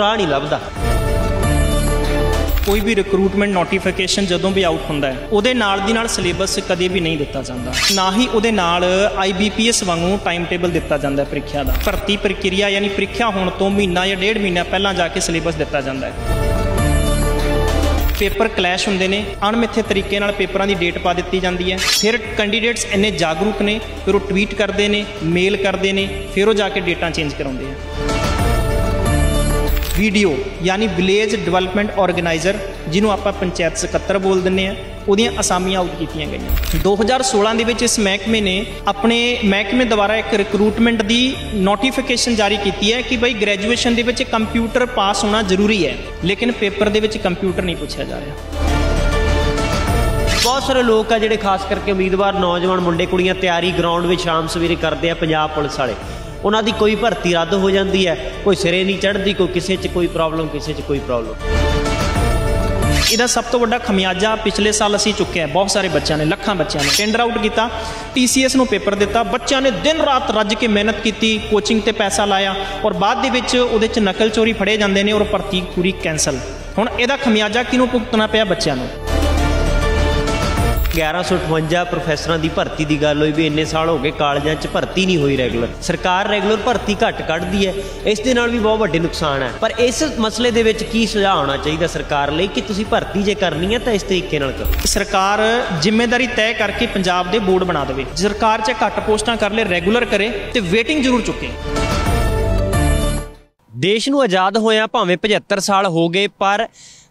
ਰਾਹ ਨਹੀਂ ਲੱਭਦਾ ਕੋਈ ਵੀ ਰਿਕਰੂਟਮੈਂਟ ਨੋਟੀਫਿਕੇਸ਼ਨ ਜਦੋਂ ਵੀ ਆਊਟ ਹੁੰਦਾ ਹੈ ਉਹਦੇ ਨਾਲ ਦੀ ਨਾਲ ਸਿਲੇਬਸ ਕਦੇ ਵੀ ਨਹੀਂ ਦਿੱਤਾ ਜਾਂਦਾ ਨਾ ਹੀ ਉਹਦੇ ਨਾਲ ਆਈਬੀਪੀਐਸ ਵਾਂਗੂ ਟਾਈਮ ਟੇਬਲ ਦਿੱਤਾ ਜਾਂਦਾ ਹੈ ਪ੍ਰੀਖਿਆ ਦਾ ਭਰਤੀ ਪ੍ਰਕਿਰਿਆ ਯਾਨੀ ਪ੍ਰੀਖਿਆ ਹੋਣ ਤੋਂ ਮਹੀਨਾ ਜਾਂ ਡੇਢ ਮਹੀਨਾ ਪਹਿਲਾਂ ਜਾ ਕੇ ਸਿਲੇਬਸ ਦਿੱਤਾ ਜਾਂਦਾ ਹੈ ਪੇਪਰ ਕਲੈਸ਼ ਹੁੰਦੇ ਨੇ ਅਣਮਿੱਥੇ ਤਰੀਕੇ ਨਾਲ ਪੇਪਰਾਂ ਦੀ ਡੇਟ ਪਾ ਦਿੱਤੀ ਜਾਂਦੀ ਹੈ ਫਿਰ ਕੈਂਡੀਡੇਟਸ ਇੰਨੇ ਜਾਗਰੂਕ ਨੇ ਫਿਰ ਉਹ ਟਵੀਟ ਕਰਦੇ ਨੇ ਮੇਲ ਕਰਦੇ ਨੇ ਫਿਰ ਉਹ ਜਾ ਕੇ ਡੇਟਾਂ ਚੇਂਜ ਕਰਾਉਂਦੇ ਆ ਵੀਡੀਓ ਯਾਨੀ ਵਿਲੇਜ ਡਿਵੈਲਪਮੈਂਟ ਆਰਗੇਨਾਈਜ਼ਰ ਜਿਹਨੂੰ ਆਪਾਂ ਪੰਚਾਇਤ ਸਕੱਤਰ ਬੋਲ ਦਿੰਨੇ ਆ ਉਹਦੀਆਂ ਅਸਾਮੀਆਂ ਆਊਟ ਕੀਤੀਆਂ ਗਈਆਂ 2016 ਦੇ ਵਿੱਚ ਇਸ ਮਹਿਕਮੇ ਨੇ ਆਪਣੇ ਮਹਿਕਮੇ ਦੁਆਰਾ ਇੱਕ ਰਿਕਰੂਟਮੈਂਟ ਦੀ ਨੋਟੀਫਿਕੇਸ਼ਨ ਜਾਰੀ ਕੀਤੀ ਹੈ ਕਿ ਬਈ ਗ੍ਰੈਜੂਏਸ਼ਨ ਦੇ ਵਿੱਚ ਕੰਪਿਊਟਰ ਪਾਸ ਹੋਣਾ ਜ਼ਰੂਰੀ ਹੈ ਲੇਕਿਨ ਪੇਪਰ ਦੇ ਵਿੱਚ ਕੰਪਿਊਟਰ ਨਹੀਂ ਪੁੱਛਿਆ ਜਾ ਰਿਹਾ ਬਹੁਤ ਸਾਰੇ ਲੋਕ ਆ ਜਿਹੜੇ ਖਾਸ ਕਰਕੇ ਉਮੀਦਵਾਰ ਨੌਜਵਾਨ ਮੁੰਡੇ ਕੁੜੀਆਂ ਤਿਆਰੀ ਗਰਾਊਂਡ ਵਿੱਚ ਸ਼ਾਮ ਸਵੇਰੇ ਕਰਦੇ ਆ ਪੰਜਾਬ ਪੁਲਿਸ ਵਾਲੇ ਉਹਨਾਂ ਦੀ ਕੋਈ ਭਰਤੀ ਰੱਦ ਹੋ ਜਾਂਦੀ ਹੈ ਕੋਈ ਸਿਰੇ ਨਹੀਂ ਚੜ੍ਹਦੀ ਕੋਈ ਕਿਸੇ 'ਚ ਕੋਈ ਪ੍ਰੋਬਲਮ ਕਿਸੇ 'ਚ ਕੋਈ ਪ੍ਰੋਬਲਮ ਇਹਦਾ ਸਭ ਤੋਂ ਵੱਡਾ ਖਮਿਆਜਾ ਪਿਛਲੇ ਸਾਲ ਅਸੀਂ ਚੁੱਕਿਆ ਬਹੁਤ ਸਾਰੇ ਬੱਚਿਆਂ ਨੇ ਲੱਖਾਂ ਬੱਚਿਆਂ ਨੇ ਟੈਂਡਰ ਆਊਟ ਕੀਤਾ TCS ਨੂੰ ਪੇਪਰ ਦਿੱਤਾ ਬੱਚਿਆਂ ਨੇ ਦਿਨ ਰਾਤ ਰੱਜ ਕੇ ਮਿਹਨਤ ਕੀਤੀ ਕੋਚਿੰਗ ਤੇ ਪੈਸਾ ਲਾਇਆ ਔਰ ਬਾਅਦ ਦੇ ਵਿੱਚ ਉਹਦੇ 'ਚ ਨਕਲ ਚੋਰੀ ਫੜੇ ਜਾਂਦੇ ਨੇ ਔਰ ਭਰਤੀ ਪੂਰੀ ਕੈਨਸਲ ਹੁਣ ਇਹਦਾ ਖਮਿਆਜਾ ਕਿਹਨੂੰ ਭੁਗਤਣਾ ਪਿਆ ਬੱਚਿਆਂ ਨੂੰ 1158 ਪ੍ਰੋਫੈਸਰਾਂ ਦੀ ਭਰਤੀ ਦੀ ਗੱਲ ਹੋਈ ਵੀ ਇੰਨੇ ਸਾਲ ਹੋ ਗਏ ਕਾਲਜਾਂ 'ਚ ਭਰਤੀ ਨਹੀਂ ਹੋਈ ਰੈਗੂਲਰ ਸਰਕਾਰ ਰੈਗੂਲਰ ਭਰਤੀ ਘੱਟ ਕੱਢਦੀ ਹੈ ਇਸ ਦੇ ਨਾਲ ਵੀ ਬਹੁਤ ਵੱਡੇ ਨੁਕਸਾਨ ਹੈ ਪਰ ਇਸ ਮਸਲੇ ਦੇ ਵਿੱਚ ਕੀ ਸੁਝਾਅ ਹੋਣਾ ਚਾਹੀਦਾ ਸਰਕਾਰ ਲਈ ਕਿ ਤੁਸੀਂ ਭਰਤੀ ਜੇ ਕਰਨੀ ਹੈ ਤਾਂ ਇਸ ਤਰੀਕੇ ਨਾਲ ਕਰੋ ਸਰਕਾਰ ਜ਼ਿੰਮੇਵਾਰੀ ਤੈਅ ਕਰਕੇ ਪੰਜਾਬ ਦੇ ਬੋਰਡ ਬਣਾ ਦੇਵੇ ਸਰਕਾਰ 'ਚ ਘੱਟ ਪੋਸਟਾਂ ਕਰ ਲੈ ਰੈਗੂਲਰ ਕਰੇ ਤੇ ਵੇਟਿੰਗ ਜ਼ਰੂਰ ਚੁੱਕੇ ਦੇਸ਼ ਨੂੰ ਆਜ਼ਾਦ ਹੋਇਆ ਭਾਵੇਂ 75 ਸਾਲ ਹੋ ਗਏ ਪਰ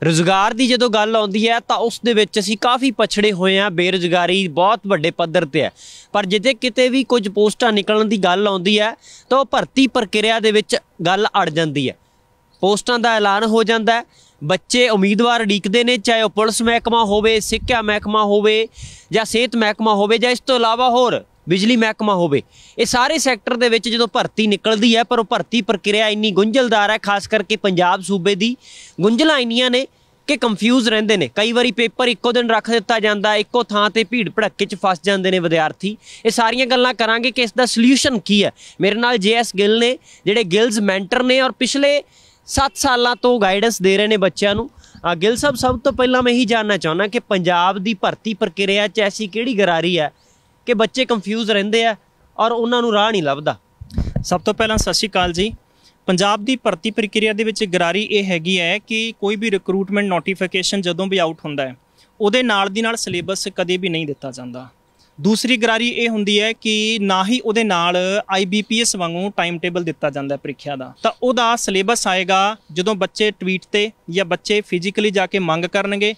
ਰੋਜ਼ਗਾਰ ਦੀ ਜਦੋਂ ਗੱਲ ਆਉਂਦੀ ਹੈ ਤਾਂ ਉਸ ਦੇ ਵਿੱਚ ਅਸੀਂ ਕਾਫੀ ਪਛੜੇ ਹੋਏ ਆ ਬੇਰੋਜ਼ਗਾਰੀ ਬਹੁਤ ਵੱਡੇ ਪੱਧਰ ਤੇ ਹੈ ਪਰ ਜਿੱਦੇ ਕਿਤੇ ਵੀ ਕੁਝ ਪੋਸਟਾਂ ਨਿਕਲਣ ਦੀ ਗੱਲ ਆਉਂਦੀ ਹੈ ਤਾਂ ਉਹ ਭਰਤੀ ਪ੍ਰਕਿਰਿਆ ਦੇ ਵਿੱਚ ਗੱਲ ਅੜ ਜਾਂਦੀ ਹੈ ਪੋਸਟਾਂ ਦਾ ਐਲਾਨ ਹੋ ਜਾਂਦਾ ਬੱਚੇ ਉਮੀਦਵਾਰ ਢੀਕਦੇ ਨੇ ਚਾਹੇ ਉਹ ਪੁਲਿਸ ਮਹਿਕਮਾ ਹੋਵੇ ਸਿੱਖਿਆ ਮਹਿਕਮਾ ਹੋਵੇ ਜਾਂ ਸਿਹਤ ਮਹਿਕਮਾ ਹੋਵੇ ਜਾਂ ਇਸ ਤੋਂ ਇਲਾਵਾ ਹੋਰ ਬਿਜਲੀ ਮਹਿਕਮਾ ਹੋਵੇ ਇਹ ਸਾਰੇ ਸੈਕਟਰ ਦੇ ਵਿੱਚ ਜਦੋਂ ਭਰਤੀ ਨਿਕਲਦੀ ਹੈ ਪਰ ਉਹ ਭਰਤੀ ਪ੍ਰਕਿਰਿਆ ਇੰਨੀ ਗੁੰਝਲਦਾਰ ਹੈ ਖਾਸ ਕਰਕੇ ਪੰਜਾਬ ਸੂਬੇ ਦੀ ਗੁੰਝਲਾਂ ਇੰਨੀਆਂ ਨੇ ਕਿ ਕੰਫਿਊਜ਼ ਰਹਿੰਦੇ ਨੇ ਕਈ ਵਾਰੀ ਪੇਪਰ ਇੱਕੋ ਦਿਨ ਰੱਖ ਦਿੱਤਾ ਜਾਂਦਾ ਇੱਕੋ ਥਾਂ ਤੇ ਭੀੜ ਭੜੱਕੇ 'ਚ ਫਸ ਜਾਂਦੇ ਨੇ ਵਿਦਿਆਰਥੀ ਇਹ ਸਾਰੀਆਂ ਗੱਲਾਂ ਕਰਾਂਗੇ ਕਿ ਇਸ ਦਾ ਸੋਲੂਸ਼ਨ ਕੀ ਹੈ ਮੇਰੇ ਨਾਲ ਜੇਐਸ ਗਿੱਲ ਨੇ ਜਿਹੜੇ ਗਿਲਜ਼ ਮੈਂਟਰ ਨੇ ਔਰ ਪਿਛਲੇ 7 ਸਾਲਾਂ ਤੋਂ ਗਾਈਡੈਂਸ ਦੇ ਰਹੇ ਨੇ ਬੱਚਿਆਂ ਨੂੰ ਗਿੱਲ ਸਾਹਿਬ ਸਭ ਤੋਂ ਪਹਿਲਾਂ ਮੈਂ ਇਹੀ ਜਾਨਣਾ ਚਾਹੁੰਦਾ ਕਿ ਪੰਜਾਬ ਦੀ ਭਰਤੀ ਪ੍ਰਕਿਰਿਆ 'ਚ ਐਸੀ ਕਿਹੜੀ ਗਰਾਰੀ ਹੈ ਕਿ ਬੱਚੇ ਕੰਫਿਊਜ਼ ਰਹਿੰਦੇ ਆ ਔਰ ਉਹਨਾਂ ਨੂੰ ਰਾਹ ਨਹੀਂ ਲੱਭਦਾ ਸਭ ਤੋਂ ਪਹਿਲਾਂ ਸਤਿ ਸ਼੍ਰੀ ਅਕਾਲ ਜੀ ਪੰਜਾਬ ਦੀ ਭਰਤੀ ਪ੍ਰਕਿਰਿਆ ਦੇ ਵਿੱਚ ਗਰਾਰੀ ਇਹ ਹੈਗੀ ਹੈ ਕਿ ਕੋਈ ਵੀ ਰਿਕਰੂਟਮੈਂਟ ਨੋਟੀਫਿਕੇਸ਼ਨ ਜਦੋਂ ਵੀ ਆਊਟ ਹੁੰਦਾ ਹੈ ਉਹਦੇ ਨਾਲ ਦੀ ਨਾਲ ਸਿਲੇਬਸ ਕਦੇ ਵੀ ਨਹੀਂ ਦਿੱਤਾ ਜਾਂਦਾ ਦੂਸਰੀ ਗਰਾਰੀ ਇਹ ਹੁੰਦੀ ਹੈ ਕਿ ਨਾ ਹੀ ਉਹਦੇ ਨਾਲ ਆਈਬੀਪੀਐਸ ਵਾਂਗੂ ਟਾਈਮ ਟੇਬਲ ਦਿੱਤਾ ਜਾਂਦਾ ਪ੍ਰੀਖਿਆ ਦਾ ਤਾਂ ਉਹਦਾ ਸਿਲੇਬਸ ਆਏਗਾ ਜਦੋਂ ਬੱਚੇ ਟਵੀਟ ਤੇ ਜਾਂ ਬੱਚੇ ਫਿਜ਼ੀਕਲੀ ਜਾ ਕੇ ਮੰਗ ਕਰਨਗੇ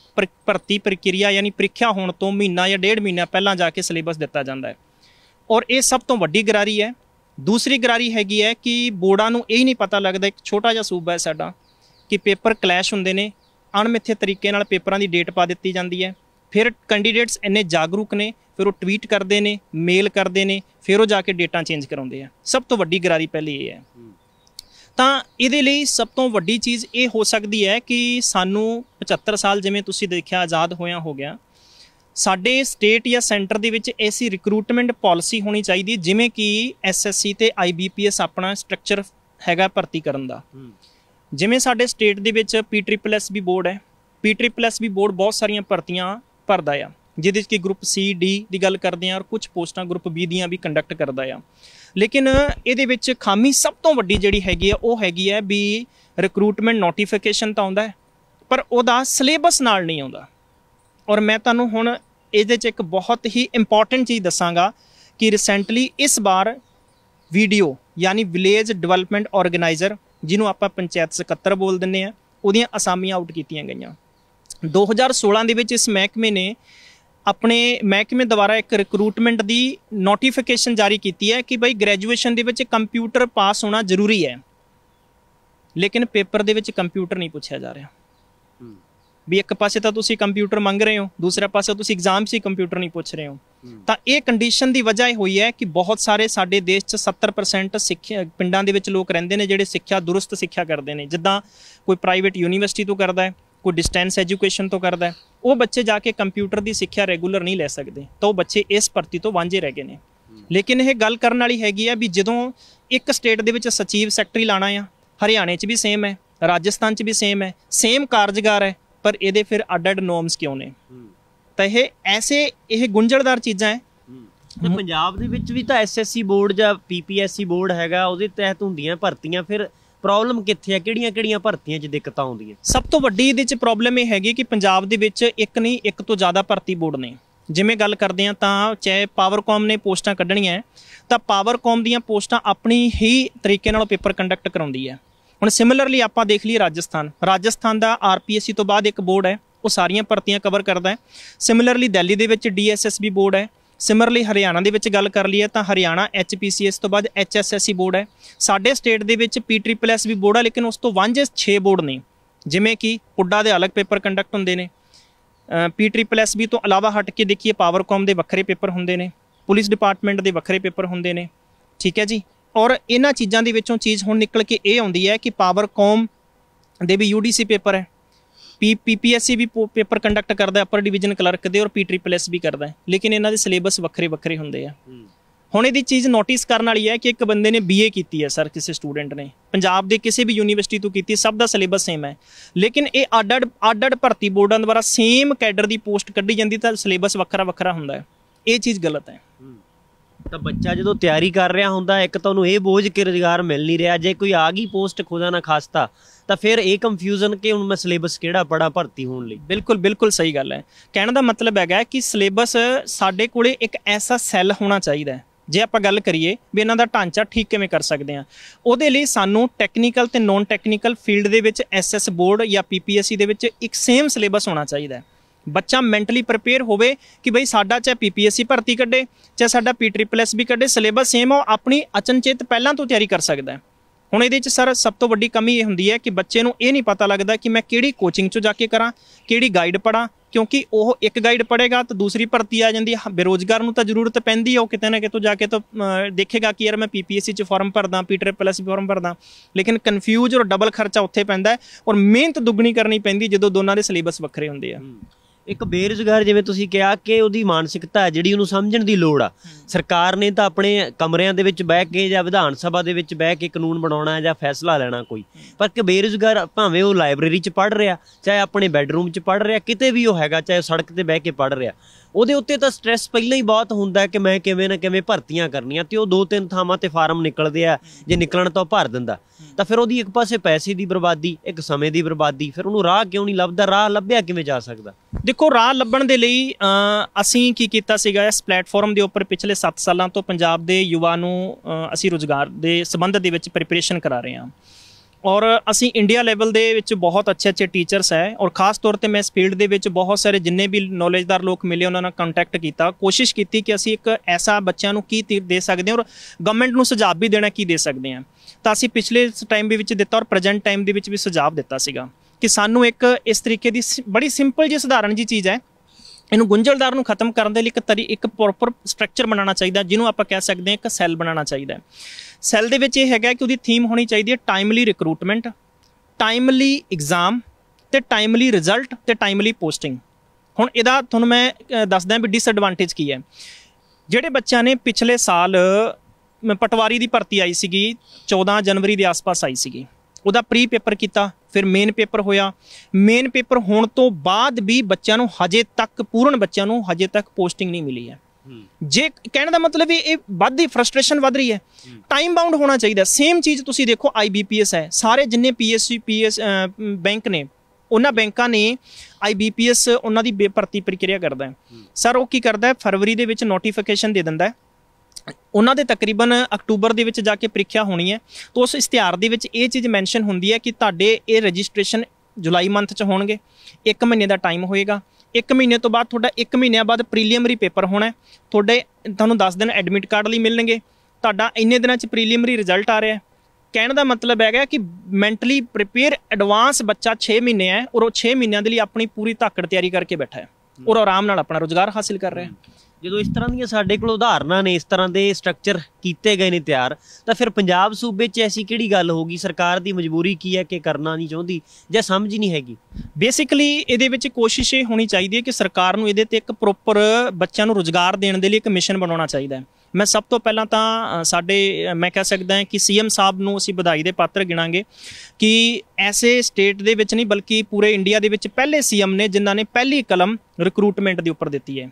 ਭਰਤੀ ਪ੍ਰਕਿਰਿਆ ਯਾਨੀ ਪ੍ਰੀਖਿਆ ਹੋਣ ਤੋਂ ਮਹੀਨਾ ਜਾਂ ਡੇਢ ਮਹੀਨਾ ਪਹਿਲਾਂ ਜਾ ਕੇ ਸਿਲੇਬਸ ਦਿੱਤਾ ਜਾਂਦਾ ਹੈ ਔਰ ਇਹ ਸਭ ਤੋਂ ਵੱਡੀ ਗਰਾਰੀ ਹੈ ਦੂਸਰੀ ਗਰਾਰੀ ਹੈਗੀ ਹੈ ਕਿ ਬੋਰਡਾਂ ਨੂੰ ਇਹ ਨਹੀਂ ਪਤਾ ਲੱਗਦਾ ਇੱਕ ਛੋਟਾ ਜਿਹਾ ਸੂਬਾ ਹੈ ਸਾਡਾ ਕਿ ਪੇਪਰ ਕਲੈਸ਼ ਹੁੰਦੇ ਨੇ ਅਣਮਿੱਥੇ ਤਰੀਕੇ ਨਾਲ ਪੇਪਰਾਂ ਦੀ ਡੇਟ ਪਾ ਦਿੱਤੀ ਜਾਂਦੀ ਹੈ ਫਿਰ ਕੈਂਡੀਡੇਟਸ ਇੰਨੇ ਜਾਗਰੂਕ ਨੇ ਫਿਰ ਉਹ ਟਵੀਟ ਕਰਦੇ ਨੇ ਮੇਲ ਕਰਦੇ ਨੇ ਫਿਰ ਉਹ ਜਾ ਕੇ ਡੇਟਾ ਚੇਂਜ ਕਰਾਉਂਦੇ ਆ ਸਭ ਤੋਂ ਵੱਡੀ ਗਰਾਰੀ ਪਹਿਲੀ ਇਹ ਹੈ ਤਾਂ ਇਹਦੇ ਲਈ ਸਭ ਤੋਂ ਵੱਡੀ ਚੀਜ਼ ਇਹ ਹੋ ਸਕਦੀ ਹੈ ਕਿ ਸਾਨੂੰ 75 ਸਾਲ ਜਿਵੇਂ ਤੁਸੀਂ ਦੇਖਿਆ ਆਜ਼ਾਦ ਹੋਇਆ ਹੋ ਗਿਆ ਸਾਡੇ ਸਟੇਟ ਜਾਂ ਸੈਂਟਰ ਦੇ ਵਿੱਚ ਐਸੀ ਰਿਕਰੂਟਮੈਂਟ ਪਾਲਿਸੀ ਹੋਣੀ ਚਾਹੀਦੀ ਜਿਵੇਂ ਕਿ ਐਸਐਸਸੀ ਤੇ ਆਈਬੀਪੀਐਸ ਆਪਣਾ ਸਟਰਕਚਰ ਹੈਗਾ ਭਰਤੀ ਕਰਨ ਦਾ ਜਿਵੇਂ ਸਾਡੇ ਸਟੇਟ ਦੇ ਵਿੱਚ P triple S B board ਹੈ P triple S B board ਬਹੁਤ ਸਾਰੀਆਂ ਭਰਤੀਆਂ ਭਰਦਾ ਆ ਜਿਹਦੇ ਵਿੱਚ ਕਿ ਗਰੁੱਪ ਸੀ ਡੀ ਦੀ ਗੱਲ ਕਰਦੇ ਆ ਔਰ ਕੁਝ ਪੋਸਟਾਂ ਗਰੁੱਪ ਬੀ ਦੀਆਂ ਵੀ ਕੰਡਕਟ ਕਰਦਾ ਆ ਲੇਕਿਨ ਇਹਦੇ ਵਿੱਚ ਖਾਮੀ ਸਭ ਤੋਂ ਵੱਡੀ ਜਿਹੜੀ ਹੈਗੀ ਆ ਉਹ ਹੈਗੀ ਆ ਵੀ ਰਿਕਰੂਟਮੈਂਟ ਨੋਟੀਫਿਕੇਸ਼ਨ ਤਾਂ ਆਉਂਦਾ ਪਰ ਉਹਦਾ ਸਿਲੇਬਸ ਨਾਲ ਨਹੀਂ ਆਉਂਦਾ ਔਰ ਮੈਂ ਤੁਹਾਨੂੰ ਹੁਣ ਇਹਦੇ 'ਚ ਇੱਕ ਬਹੁਤ ਹੀ ਇੰਪੋਰਟੈਂਟ ਚੀਜ਼ ਦੱਸਾਂਗਾ ਕਿ ਰੀਸੈਂਟਲੀ ਇਸ ਵਾਰ ਵੀਡੀਓ ਯਾਨੀ ਵਿਲੇਜ ਡਿਵੈਲਪਮੈਂਟ ਆਰਗੇਨਾਈਜ਼ਰ ਜਿਹਨੂੰ ਆਪਾਂ ਪੰਚਾਇਤ ਸਕੱਤਰ ਬੋਲ ਦਿੰਨੇ ਆ ਉਹਦੀਆਂ ਅਸਾਮੀਆਂ ਆਊਟ ਕੀਤੀਆਂ ਗਈਆਂ 2016 ਦੇ ਵਿੱਚ ਇਸ ਮਹਿਕਮੇ ਨੇ ਆਪਣੇ ਮਹਿਕਮੇ ਦੁਆਰਾ ਇੱਕ ਰਿਕਰੂਟਮੈਂਟ ਦੀ ਨੋਟੀਫਿਕੇਸ਼ਨ ਜਾਰੀ ਕੀਤੀ ਹੈ ਕਿ ਭਾਈ ਗ੍ਰੈਜੂਏਸ਼ਨ ਦੇ ਵਿੱਚ ਕੰਪਿਊਟਰ ਪਾਸ ਹੋਣਾ ਜ਼ਰੂਰੀ ਹੈ ਲੇਕਿਨ ਪੇਪਰ ਦੇ ਵਿੱਚ ਕੰਪਿਊਟਰ ਨਹੀਂ ਪੁੱਛਿਆ ਜਾ ਰਿਹਾ ਵੀ ਇੱਕ ਪਾਸੇ ਤਾਂ ਤੁਸੀਂ ਕੰਪਿਊਟਰ ਮੰਗ ਰਹੇ ਹੋ ਦੂਸਰੇ ਪਾਸੇ ਤੁਸੀਂ ਐਗਜ਼ਾਮ ਸੀ ਕੰਪਿਊਟਰ ਨਹੀਂ ਪੁੱਛ ਰਹੇ ਹੋ ਤਾਂ ਇਹ ਕੰਡੀਸ਼ਨ ਦੀ ਵਜ੍ਹਾ ਇਹ ਹੋਈ ਹੈ ਕਿ ਬਹੁਤ ਸਾਰੇ ਸਾਡੇ ਦੇਸ਼ 'ਚ 70% ਸਿੱਖਿਆ ਪਿੰਡਾਂ ਦੇ ਵਿੱਚ ਲੋਕ ਰਹਿੰਦੇ ਨੇ ਜਿਹੜੇ ਸਿੱਖਿਆ ਦੁਰਸਤ ਸਿੱਖਿਆ ਕਰਦੇ ਨੇ ਜਿੱਦਾਂ ਕੋਈ ਪ੍ਰਾਈਵੇਟ ਯੂਨੀਵਰਸਿਟੀ ਤੋਂ ਕਰਦਾ ਹੈ ਕੋਈ ਡਿਸਟੈਂਸ ਐਜੂਕੇਸ਼ਨ ਤੋਂ ਕਰਦਾ ਉਹ ਬੱਚੇ ਜਾ ਕੇ ਕੰਪਿਊਟਰ ਦੀ ਸਿੱਖਿਆ ਰੈਗੂਲਰ ਨਹੀਂ ਲੈ ਸਕਦੇ ਤਾਂ ਉਹ ਬੱਚੇ ਇਸ ਭਰਤੀ ਤੋਂ ਵਾਂਝੇ ਰਹਿ ਗਏ ਨੇ ਲੇਕਿਨ ਇਹ ਗੱਲ ਕਰਨ ਵਾਲੀ ਹੈਗੀ ਆ ਵੀ ਜਦੋਂ ਇੱਕ ਸਟੇਟ ਦੇ ਵਿੱਚ ਸਚੀਵ ਸੈਕਟਰੀ ਲਾਣਾ ਆ ਹਰਿਆਣੇ 'ਚ ਵੀ ਸੇਮ ਹੈ ਰਾਜਸਥਾਨ 'ਚ ਵੀ ਸੇਮ ਹੈ ਸੇਮ ਕਾਰਜਗਾਰ ਹੈ ਪਰ ਇਹਦੇ ਫਿਰ ਅੱਡ-ਅੱਡ ਨੋਰਮਸ ਕਿਉਂ ਨੇ ਤਾਂ ਇਹ ਐਸੇ ਇਹ ਗੁੰਝਲਦਾਰ ਚੀਜ਼ਾਂ ਹੈ ਤੇ ਪੰਜਾਬ ਦੇ ਵਿੱਚ ਵੀ ਤਾਂ ਐਸਐਸਸੀ ਬੋਰਡ ਜਾਂ ਪੀਪੀਐਸਸੀ ਬੋਰਡ ਹੈਗਾ ਉਹਦੇ ਤਹਿਤ ਹੁੰਦੀਆਂ ਭਰਤੀਆਂ ਫਿਰ ਪ੍ਰੋਬਲਮ ਕਿੱਥੇ ਆ ਕਿਹੜੀਆਂ-ਕਿਹੜੀਆਂ ਭਰਤੀਆਂ 'ਚ ਦਿੱਕਤਾਂ ਆਉਂਦੀਆਂ ਸਭ ਤੋਂ ਵੱਡੀ ਇਹਦੇ 'ਚ ਪ੍ਰੋਬਲਮ ਇਹ ਹੈਗੀ ਕਿ ਪੰਜਾਬ ਦੇ ਵਿੱਚ ਇੱਕ ਨਹੀਂ ਇੱਕ ਤੋਂ ਜ਼ਿਆਦਾ ਭਰਤੀ ਬੋਰਡ ਨੇ ਜਿਵੇਂ ਗੱਲ ਕਰਦੇ ਆ ਤਾਂ ਚਾਹੇ ਪਾਵਰਕਾਮ ਨੇ ਪੋਸਟਾਂ ਕੱਢਣੀਆਂ ਤਾਂ ਪਾਵਰਕਾਮ ਦੀਆਂ ਪੋਸਟਾਂ ਆਪਣੀ ਹੀ ਤਰੀਕੇ ਨਾਲ ਪੇਪਰ ਕੰਡਕਟ ਕਰਾਉਂਦੀ ਹੈ ਹੁਣ ਸਿਮਿਲਰਲੀ ਆਪਾਂ ਦੇਖ ਲਈ ਰਾਜਸਥਾਨ ਰਾਜਸਥਾਨ ਦਾ ਆਰਪੀਐਸਸੀ ਤੋਂ ਬਾਅਦ ਇੱਕ ਬੋਰਡ ਹੈ ਉਹ ਸਾਰੀਆਂ ਭਰਤੀਆਂ ਕਵਰ ਕਰਦਾ ਹੈ ਸਿਮਿਲਰਲੀ ਦਿੱਲੀ ਦੇ ਵਿੱਚ ਡੀਐਸਐਸਬੀ ਬੋਰਡ ਹੈ ਸਿਮਰਲੀ ਹਰਿਆਣਾ ਦੇ ਵਿੱਚ ਗੱਲ ਕਰ ਲਈਏ ਤਾਂ ਹਰਿਆਣਾ ਐਚਪੀਸੀਐਸ ਤੋਂ ਬਾਅਦ ਐਚਐਸਐਸਸੀ ਬੋਰਡ ਹੈ ਸਾਡੇ ਸਟੇਟ ਦੇ ਵਿੱਚ ਪੀਟ੍ਰੀਪਲਐਸ ਵੀ ਬੋਰਡ ਹੈ ਲੇਕਿਨ ਉਸ ਤੋਂ ਵਾਂਝੇ 6 ਬੋਰਡ ਨੇ ਜਿਵੇਂ ਕਿ ਪੁੱਡਾ ਦੇ ਅਲੱਗ ਪੇਪਰ ਕੰਡਕਟ ਹੁੰਦੇ ਨੇ ਪੀਟ੍ਰੀਪਲਐਸ ਵੀ ਤੋਂ ਇਲਾਵਾ ਹਟ ਕੇ ਦੇਖੀਏ ਪਾਵਰਕਾਮ ਦੇ ਵੱਖਰੇ ਪੇਪਰ ਹੁੰਦੇ ਨੇ ਪੁਲਿਸ ਡਿਪਾਰਟਮੈਂਟ ਦੇ ਵੱਖਰੇ ਪੇਪਰ ਹੁੰਦੇ ਨੇ ਠੀਕ ਹੈ ਜੀ ਔਰ ਇਹਨਾਂ ਚੀਜ਼ਾਂ ਦੇ ਵਿੱਚੋਂ ਚੀਜ਼ ਹੁਣ ਨਿਕਲ ਕੇ ਇਹ ਆਉਂਦੀ ਹੈ ਕਿ ਪਾਵਰਕਾਮ ਦੇ ਵੀ ਯੂਡੀਸੀ ਪੇਪਰ ਹੈ ਪੀ ਪੀਪੀਐਸਸੀ ਵੀ ਪੇਪਰ ਕੰਡਕਟ ਕਰਦਾ ਅਪਰ ਡਿਵੀਜ਼ਨ ਕਲਰਕ ਦੇ ਔਰ ਪੀ ਟ੍ਰਿਪਲ ਐਸ ਵੀ ਕਰਦਾ ਲੇਕਿਨ ਇਹਨਾਂ ਦੇ ਸਿਲੇਬਸ ਵੱਖਰੇ ਵੱਖਰੇ ਹੁੰਦੇ ਆ ਹੁਣ ਇਹਦੀ ਚੀਜ਼ ਨੋਟਿਸ ਕਰਨ ਵਾਲੀ ਹੈ ਕਿ ਇੱਕ ਬੰਦੇ ਨੇ ਬੀਏ ਕੀਤੀ ਹੈ ਸਰ ਕਿਸੇ ਸਟੂਡੈਂਟ ਨੇ ਪੰਜਾਬ ਦੇ ਕਿਸੇ ਵੀ ਯੂਨੀਵਰਸਿਟੀ ਤੋਂ ਕੀਤੀ ਸਭ ਦਾ ਸਿਲੇਬਸ ਸੇਮ ਹੈ ਲੇਕਿਨ ਇਹ ਅੱਡ-ਅੱਡ ਅੱਡ-ਅੱਡ ਭਰਤੀ ਬੋਰਡਾਂ ਦੁਆਰਾ ਸੇਮ ਕੈਡਰ ਦੀ ਪੋਸਟ ਕੱਢੀ ਜਾਂਦੀ ਤਾਂ ਸਿਲੇਬਸ ਵੱਖਰਾ-ਵੱਖਰਾ ਹੁੰਦਾ ਹੈ ਇਹ ਚੀਜ਼ ਗਲਤ ਹੈ ਤਾਂ ਬੱਚਾ ਜਦੋਂ ਤਿਆਰੀ ਕਰ ਰਿਹਾ ਹੁੰਦਾ ਇੱਕ ਤਾਂ ਉਹਨੂੰ ਇਹ ਬੋਝ ਕਿ ਰੋਜ਼ਗਾਰ ਮਿਲ ਨਹੀਂ ਰਿਹਾ ਜੇ ਕੋਈ ਆ ਗਈ ਪੋਸਟ ਖੁਦਾ ਨਾ ਖਾਸਤਾ ਤਾਂ ਫਿਰ ਇਹ ਕਨਫਿਊਜ਼ਨ ਕਿ ਹੁਣ ਮੈਂ ਸਿਲੇਬਸ ਕਿਹੜਾ ਪੜਾ ਭਰਤੀ ਹੋਣ ਲਈ ਬਿਲਕੁਲ ਬਿਲਕੁਲ ਸਹੀ ਗੱਲ ਹੈ ਕਹਿਣ ਦਾ ਮਤਲਬ ਹੈਗਾ ਕਿ ਸਿਲੇਬਸ ਸਾਡੇ ਕੋਲੇ ਇੱਕ ਐਸਾ ਸੈੱਲ ਹੋਣਾ ਚਾਹੀਦਾ ਹੈ ਜੇ ਆਪਾਂ ਗੱਲ ਕਰੀਏ ਵੀ ਇਹਨਾਂ ਦਾ ਢਾਂਚਾ ਠੀਕ ਕਿਵੇਂ ਕਰ ਸਕਦੇ ਆ ਉਹਦੇ ਲਈ ਸਾਨੂੰ ਟੈਕਨੀਕਲ ਤੇ ਨਾਨ ਟੈਕਨੀਕਲ ਫੀਲਡ ਦੇ ਵਿੱਚ ਐਸਐਸ ਬੋਰਡ ਜਾਂ ਪੀਪੀਐਸਸੀ ਦੇ ਵਿੱਚ ਇੱਕ ਸੇਮ ਸਿਲੇਬਸ ਹੋਣਾ ਚਾਹੀਦਾ ਹੈ ਬੱਚਾ ਮੈਂਟਲੀ ਪ੍ਰਪੇਅਰ ਹੋਵੇ ਕਿ ਬਈ ਸਾਡਾ ਚਾਹ ਪੀਪੀਐਸਸੀ ਭਰਤੀ ਕੱਢੇ ਚਾਹ ਸਾਡਾ ਪੀ ਟ੍ਰਿਪਲ ਐਸ ਵੀ ਕੱਢੇ ਸਿਲੇਬਸ ਸੇਮ ਹੋ ਆਪਣੀ ਅਚਨਚੇਤ ਪਹਿਲਾਂ ਤੋਂ ਤਿਆਰੀ ਕਰ ਸਕਦਾ ਹੁਣ ਇਹਦੇ ਵਿੱਚ ਸਰ ਸਭ ਤੋਂ ਵੱਡੀ ਕਮੀ ਇਹ ਹੁੰਦੀ ਹੈ ਕਿ ਬੱਚੇ ਨੂੰ ਇਹ ਨਹੀਂ ਪਤਾ ਲੱਗਦਾ ਕਿ ਮੈਂ ਕਿਹੜੀ ਕੋਚਿੰਗ 'ਚੋਂ ਜਾ ਕੇ ਕਰਾਂ ਕਿਹੜੀ ਗਾਈਡ ਪੜਾਂ ਕਿਉਂਕਿ ਉਹ ਇੱਕ ਗਾਈਡ ਪੜੇਗਾ ਤਾਂ ਦੂਸਰੀ ਭਰਤੀ ਆ ਜਾਂਦੀ ਹੈ ਬੇਰੋਜ਼ਗਾਰ ਨੂੰ ਤਾਂ ਜ਼ਰੂਰਤ ਪੈਂਦੀ ਹੈ ਉਹ ਕਿਤੇ ਨਾ ਕਿਤੇ ਜਾ ਕੇ ਤਾਂ ਦੇਖੇਗਾ ਕਿ ਯਾਰ ਮੈਂ ਪੀਪੀਐਸਸੀ 'ਚ ਫਾਰਮ ਭਰਦਾ ਪੀਟਰ ਪਲੱਸ ਫਾਰਮ ਭਰਦਾ ਲੇਕਿਨ ਕਨਫਿਊਜ਼ ਔਰ ਡਬਲ ਖਰਚਾ ਉੱਥੇ ਪੈਂਦਾ ਔਰ ਮਿਹਨਤ ਦੁੱਗਣੀ ਕਰਨੀ ਪੈਂਦੀ ਜਦੋਂ ਦੋਨਾਂ ਦੇ ਸਿਲੇਬਸ ਵੱਖਰੇ ਹੁੰਦੇ ਆ ਇੱਕ ਬੇਰੁਜ਼ਗਾਰ ਜਿਵੇਂ ਤੁਸੀਂ ਕਿਹਾ ਕਿ ਉਹਦੀ ਮਾਨਸਿਕਤਾ ਹੈ ਜਿਹੜੀ ਉਹਨੂੰ ਸਮਝਣ ਦੀ ਲੋੜ ਆ ਸਰਕਾਰ ਨੇ ਤਾਂ ਆਪਣੇ ਕਮਰਿਆਂ ਦੇ ਵਿੱਚ ਬਹਿ ਕੇ ਜਾਂ ਵਿਧਾਨ ਸਭਾ ਦੇ ਵਿੱਚ ਬਹਿ ਕੇ ਕਾਨੂੰਨ ਬਣਾਉਣਾ ਹੈ ਜਾਂ ਫੈਸਲਾ ਲੈਣਾ ਕੋਈ ਪਰ ਕਿ ਬੇਰੁਜ਼ਗਾਰ ਭਾਵੇਂ ਉਹ ਲਾਇਬ੍ਰੇਰੀ 'ਚ ਪੜ ਰਿਹਾ ਚਾਹੇ ਆਪਣੇ ਬੈੱਡਰੂਮ 'ਚ ਪੜ ਰਿਹਾ ਕਿਤੇ ਵੀ ਉਹ ਹੈਗਾ ਚਾਹੇ ਸੜਕ ਤੇ ਬਹਿ ਕੇ ਪੜ ਰਿਹਾ ਉਹਦੇ ਉੱਤੇ ਤਾਂ ਸਟ्रेस ਪਹਿਲਾਂ ਹੀ ਬਹੁਤ ਹੁੰਦਾ ਕਿ ਮੈਂ ਕਿਵੇਂ ਨਾ ਕਿਵੇਂ ਭਰਤੀਆਂ ਕਰਨੀਆਂ ਤੇ ਉਹ ਦੋ ਤਿੰਨ ਥਾਵਾਂ ਤੇ ਫਾਰਮ ਨਿਕਲਦੇ ਆ ਜੇ ਨਿਕਲਣ ਤੋਂ ਭਰ ਦਿੰਦਾ ਤਾਂ ਫਿਰ ਉਹਦੀ ਇੱਕ ਪਾਸੇ ਪੈਸੇ ਦੀ ਬਰਬਾਦੀ ਇੱਕ ਸਮੇਂ ਦੀ ਬਰਬਾਦੀ ਫਿਰ ਉਹਨੂੰ ਰਾਹ ਕਿਉਂ ਨਹੀਂ ਲੱਭਦਾ ਰਾਹ ਲੱਭਿਆ ਕਿਵੇਂ ਜਾ ਸਕਦਾ ਦੇਖੋ ਰਾਹ ਲੱਭਣ ਦੇ ਲਈ ਅਸੀਂ ਕੀ ਕੀਤਾ ਸੀਗਾ ਇਸ ਪਲੇਟਫਾਰਮ ਦੇ ਉੱਪਰ ਪਿਛਲੇ 7 ਸਾਲਾਂ ਤੋਂ ਪੰਜਾਬ ਦੇ ਯੁਵਾ ਨੂੰ ਅਸੀਂ ਰੋਜ਼ਗਾਰ ਦੇ ਸੰਬੰਧ ਦੇ ਵਿੱਚ ਪ੍ਰੀਪਰੇਸ਼ਨ ਕਰਾ ਰਹੇ ਹਾਂ ਔਰ ਅਸੀਂ ਇੰਡੀਆ ਲੈਵਲ ਦੇ ਵਿੱਚ ਬਹੁਤ ਅੱਛੇ ਅੱਛੇ ਟੀਚਰਸ ਹੈ ਔਰ ਖਾਸ ਤੌਰ ਤੇ ਮੈਂ ਇਸ ਫੀਲਡ ਦੇ ਵਿੱਚ ਬਹੁਤ ਸਾਰੇ ਜਿੰਨੇ ਵੀ ਨੌਲੇਜਦਾਰ ਲੋਕ ਮਿਲੇ ਉਹਨਾਂ ਨਾਲ ਕੰਟੈਕਟ ਕੀਤਾ ਕੋਸ਼ਿਸ਼ ਕੀਤੀ ਕਿ ਅਸੀਂ ਇੱਕ ਐਸਾ ਬੱਚਿਆਂ ਨੂੰ ਕੀ ਤੀਰ ਦੇ ਸਕਦੇ ਹਾਂ ਔਰ ਗਵਰਨਮੈਂਟ ਨੂੰ ਸੁਝਾਅ ਵੀ ਦੇਣਾ ਕੀ ਦੇ ਸਕਦੇ ਹਾਂ ਤਾਂ ਅਸੀਂ ਪਿਛਲੇ ਟਾਈਮ ਦੇ ਵਿੱਚ ਦਿੱਤਾ ਔਰ ਪ੍ਰੈਜ਼ੈਂਟ ਟਾਈਮ ਦੇ ਵਿੱਚ ਵੀ ਸੁਝਾਅ ਦਿੱਤਾ ਸੀਗਾ ਕਿ ਸਾਨੂੰ ਇੱਕ ਇਸ ਤਰੀਕੇ ਦੀ ਬੜੀ ਸਿੰਪਲ ਜਿਹੀ ਸਧਾਰਨ ਜੀ ਚੀਜ਼ ਹੈ ਇਹਨੂੰ ਗੁੰਝਲਦਾਰ ਨੂੰ ਖਤਮ ਕਰਨ ਦੇ ਲਈ ਇੱਕ ਤਰੀ ਇੱਕ ਪ੍ਰੋਪਰ ਸਟਰਕਚਰ ਬਣਾਉਣਾ ਚਾਹੀਦਾ ਜਿਹਨੂੰ ਆਪਾਂ ਕਹਿ ਸਕਦੇ ਹਾਂ ਇੱਕ ਸੈੱਲ ਬਣਾਉਣਾ ਚਾਹੀਦਾ ਸੈੱਲ ਦੇ ਵਿੱਚ ਇਹ ਹੈਗਾ ਕਿ ਉਹਦੀ ਥੀਮ ਹੋਣੀ ਚਾਹੀਦੀ ਹੈ ਟਾਈਮਲੀ ਰਿਕਰੂਟਮੈਂਟ ਟਾਈਮਲੀ ਐਗਜ਼ਾਮ ਤੇ ਟਾਈਮਲੀ ਰਿਜ਼ਲਟ ਤੇ ਟਾਈਮਲੀ ਪੋਸਟਿੰਗ ਹੁਣ ਇਹਦਾ ਤੁਹਾਨੂੰ ਮੈਂ ਦੱਸਦਾ ਵੀ ਡਿਸਐਡਵਾਂਟੇਜ ਕੀ ਹੈ ਜਿਹੜੇ ਬੱਚਿਆਂ ਨੇ ਪਿਛਲੇ ਸਾਲ ਪਟਵਾਰੀ ਦੀ ਭਰਤੀ ਆਈ ਸੀਗੀ 14 ਜਨਵਰੀ ਦੇ ਆਸ-ਪਾਸ ਆਈ ਸੀਗੀ ਉਹਦਾ ਪ੍ਰੀ ਪੇਪਰ ਕੀਤਾ ਫਿਰ ਮੇਨ ਪੇਪਰ ਹੋਇਆ ਮੇਨ ਪੇਪਰ ਹੋਣ ਤੋਂ ਬਾਅਦ ਵੀ ਬੱਚਿਆਂ ਨੂੰ ਹਜੇ ਤੱਕ ਪੂਰਨ ਬੱਚਿਆਂ ਨੂੰ ਹਜੇ ਤੱਕ ਪੋਸਟਿੰਗ ਨਹੀਂ ਮਿਲੀ ਹੈ ਜੇ ਕਹਿਣ ਦਾ ਮਤਲਬ ਇਹ ਇਹ ਵੱਧਦੀ ਫਰਸਟ੍ਰੇਸ਼ਨ ਵੱਧ ਰਹੀ ਹੈ ਟਾਈਮ ਬਾਉਂਡ ਹੋਣਾ ਚਾਹੀਦਾ ਸੇਮ ਚੀਜ਼ ਤੁਸੀਂ ਦੇਖੋ ਆਈਬੀਪੀਐਸ ਹੈ ਸਾਰੇ ਜਿੰਨੇ ਪੀਐਸਸੀ ਪੀਐਸ ਬੈਂਕ ਨੇ ਉਹਨਾਂ ਬੈਂਕਾਂ ਨੇ ਆਈਬੀਪੀਐਸ ਉਹਨਾਂ ਦੀ ਬੇਪਰਤੀ ਪ੍ਰਕਿਰਿਆ ਕਰਦਾ ਹੈ ਸਰ ਉਹ ਕੀ ਕਰਦਾ ਹੈ ਫਰਵਰੀ ਦੇ ਵਿੱਚ ਨੋਟੀਫਿਕੇਸ਼ਨ ਦੇ ਦਿੰਦਾ ਹੈ ਉਹਨਾਂ ਦੇ ਤਕਰੀਬਨ ਅਕਤੂਬਰ ਦੇ ਵਿੱਚ ਜਾ ਕੇ ਪ੍ਰੀਖਿਆ ਹੋਣੀ ਹੈ ਤੋਂ ਉਸ ਇਸ਼ਤਿਹਾਰ ਦੇ ਵਿੱਚ ਇਹ ਚੀਜ਼ ਮੈਂਸ਼ਨ ਹੁੰਦੀ ਹੈ ਕਿ ਤੁਹਾਡੇ ਇਹ ਰਜਿਸਟ੍ਰੇਸ਼ਨ ਜੁਲਾਈ ਮੰਥ ਚ ਹੋਣਗੇ 1 ਮਹੀਨੇ ਦਾ ਟਾਈਮ ਹੋਏਗਾ 1 ਮਹੀਨੇ ਤੋਂ ਬਾਅਦ ਤੁਹਾਡਾ 1 ਮਹੀਨੇ ਬਾਅਦ ਪ੍ਰੀਲੀਮਰੀ ਪੇਪਰ ਹੋਣਾ ਤੁਹਾਡੇ ਤੁਹਾਨੂੰ 10 ਦਿਨ ਐਡਮਿਟ ਕਾਰਡ ਲਈ ਮਿਲਣਗੇ ਤੁਹਾਡਾ ਇੰਨੇ ਦਿਨਾਂ ਚ ਪ੍ਰੀਲੀਮਰੀ ਰਿਜ਼ਲਟ ਆ ਰਿਹਾ ਕਹਿਣ ਦਾ ਮਤਲਬ ਹੈਗਾ ਕਿ ਮੈਂਟਲੀ ਪ੍ਰੀਪੇਅਰ ਐਡਵਾਂਸ ਬੱਚਾ 6 ਮਹੀਨੇ ਹੈ ਔਰ ਉਹ 6 ਮਹੀਨਿਆਂ ਦੇ ਲਈ ਆਪਣੀ ਪੂਰੀ ਧਾਕੜ ਤਿਆਰੀ ਕਰਕੇ ਬੈਠਾ ਹੈ ਔਰ ਆਰਾਮ ਨਾਲ ਆਪਣਾ ਰੋਜ਼ਗਾਰ ਹਾਸਿਲ ਕਰ ਰਿਹਾ ਹੈ ਜਦੋਂ ਇਸ ਤਰ੍ਹਾਂ ਦੀਆਂ ਸਾਡੇ ਕੋਲ ਉਦਾਹਰਨਾਂ ਨੇ ਇਸ ਤਰ੍ਹਾਂ ਦੇ ਸਟਰਕਚਰ ਕੀਤੇ ਗਏ ਨੇ ਤਿਆਰ ਤਾਂ ਫਿਰ ਪੰਜਾਬ ਸੂਬੇ 'ਚ ਐਸੀ ਕਿਹੜੀ ਗੱਲ ਹੋਗੀ ਸਰਕਾਰ ਦੀ ਮਜਬੂਰੀ ਕੀ ਹੈ ਕਿ ਕਰਨਾ ਨਹੀਂ ਚਾਹੁੰਦੀ ਜਾਂ ਸਮਝ ਨਹੀਂ ਹੈਗੀ ਬੇਸਿਕਲੀ ਇਹਦੇ ਵਿੱਚ ਕੋਸ਼ਿਸ਼ ਇਹ ਹੋਣੀ ਚਾਹੀਦੀ ਹੈ ਕਿ ਸਰਕਾਰ ਨੂੰ ਇਹਦੇ ਤੇ ਇੱਕ ਪ੍ਰੋਪਰ ਬੱਚਿਆਂ ਨੂੰ ਰੋਜ਼ਗਾਰ ਦੇਣ ਦੇ ਲਈ ਇੱਕ ਮਿਸ਼ਨ ਬਣਾਉਣਾ ਚਾਹੀਦਾ ਹੈ ਮੈਂ ਸਭ ਤੋਂ ਪਹਿਲਾਂ ਤਾਂ ਸਾਡੇ ਮੈਂ ਕਹਿ ਸਕਦਾ ਕਿ ਸੀਐਮ ਸਾਹਿਬ ਨੂੰ ਅਸੀਂ ਵਧਾਈ ਦੇ ਪਾਤਰ ਗਿਣਾਂਗੇ ਕਿ ਐਸੇ ਸਟੇਟ ਦੇ ਵਿੱਚ ਨਹੀਂ ਬਲਕਿ ਪੂਰੇ ਇੰਡੀਆ ਦੇ ਵਿੱਚ ਪਹਿਲੇ ਸੀਐਮ ਨੇ ਜਿਨ੍ਹਾਂ ਨੇ ਪਹਿਲੀ ਕਲਮ ਰਿਕਰੂਟਮੈਂਟ ਦੇ ਉੱਪਰ ਦਿੱਤੀ ਹੈ